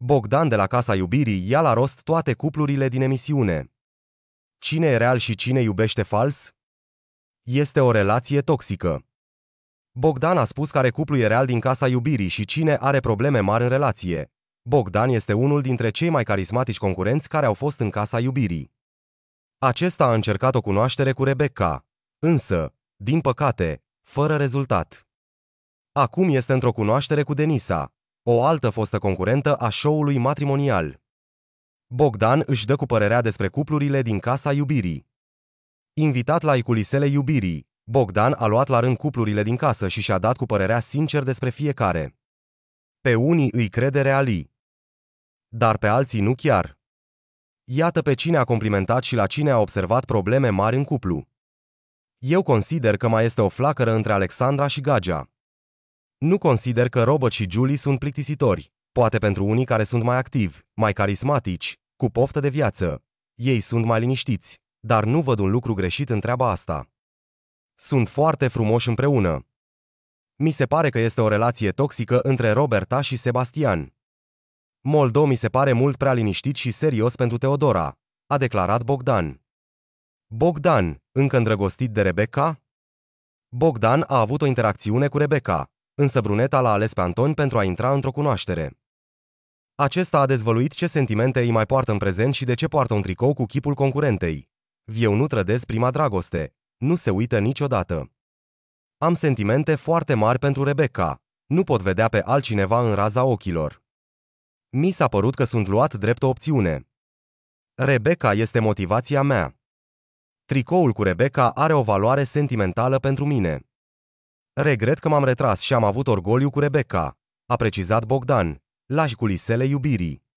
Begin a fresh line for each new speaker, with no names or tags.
Bogdan de la Casa Iubirii ia la rost toate cuplurile din emisiune. Cine e real și cine iubește fals? Este o relație toxică. Bogdan a spus care cuplu e real din Casa Iubirii și cine are probleme mari în relație. Bogdan este unul dintre cei mai carismatici concurenți care au fost în Casa Iubirii. Acesta a încercat o cunoaștere cu Rebecca, însă, din păcate, fără rezultat. Acum este într-o cunoaștere cu Denisa, o altă fostă concurentă a show-ului matrimonial. Bogdan își dă cu părerea despre cuplurile din Casa Iubirii. Invitat la Iculisele Iubirii, Bogdan a luat la rând cuplurile din casă și și-a dat cu părerea sincer despre fiecare. Pe unii îi crede reali, dar pe alții nu chiar. Iată pe cine a complimentat și la cine a observat probleme mari în cuplu. Eu consider că mai este o flacără între Alexandra și Gagea. Nu consider că Robert și Julie sunt plictisitori, poate pentru unii care sunt mai activi, mai carismatici, cu poftă de viață. Ei sunt mai liniștiți, dar nu văd un lucru greșit în treaba asta. Sunt foarte frumoși împreună. Mi se pare că este o relație toxică între Roberta și Sebastian. Moldo mi se pare mult prea liniștit și serios pentru Teodora, a declarat Bogdan. Bogdan, încă îndrăgostit de Rebecca? Bogdan a avut o interacțiune cu Rebecca, însă bruneta l-a ales pe Anton pentru a intra într-o cunoaștere. Acesta a dezvăluit ce sentimente îi mai poartă în prezent și de ce poartă un tricou cu chipul concurentei. Vieu nu trădez prima dragoste. Nu se uită niciodată. Am sentimente foarte mari pentru Rebecca. Nu pot vedea pe altcineva în raza ochilor. Mi s-a părut că sunt luat drept o opțiune. Rebecca este motivația mea. Tricoul cu Rebecca are o valoare sentimentală pentru mine. Regret că m-am retras și am avut orgoliu cu Rebecca, a precizat Bogdan, lași culisele iubirii.